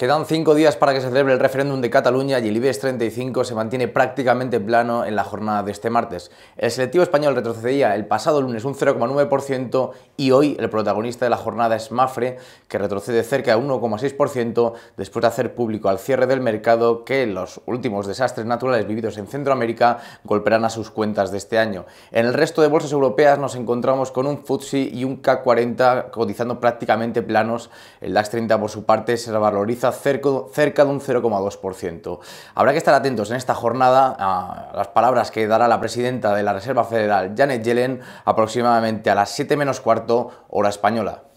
Quedan cinco días para que se celebre el referéndum de Cataluña y el IBEX 35 se mantiene prácticamente plano en la jornada de este martes. El selectivo español retrocedía el pasado lunes un 0,9% y hoy el protagonista de la jornada es Mafre, que retrocede cerca de 1,6% después de hacer público al cierre del mercado que los últimos desastres naturales vividos en Centroamérica golpearán a sus cuentas de este año. En el resto de bolsas europeas nos encontramos con un FTSE y un K40 cotizando prácticamente planos. El DAX 30 por su parte se valoriza cerca de un 0,2%. Habrá que estar atentos en esta jornada a las palabras que dará la presidenta de la Reserva Federal, Janet Yellen, aproximadamente a las 7 menos cuarto hora española.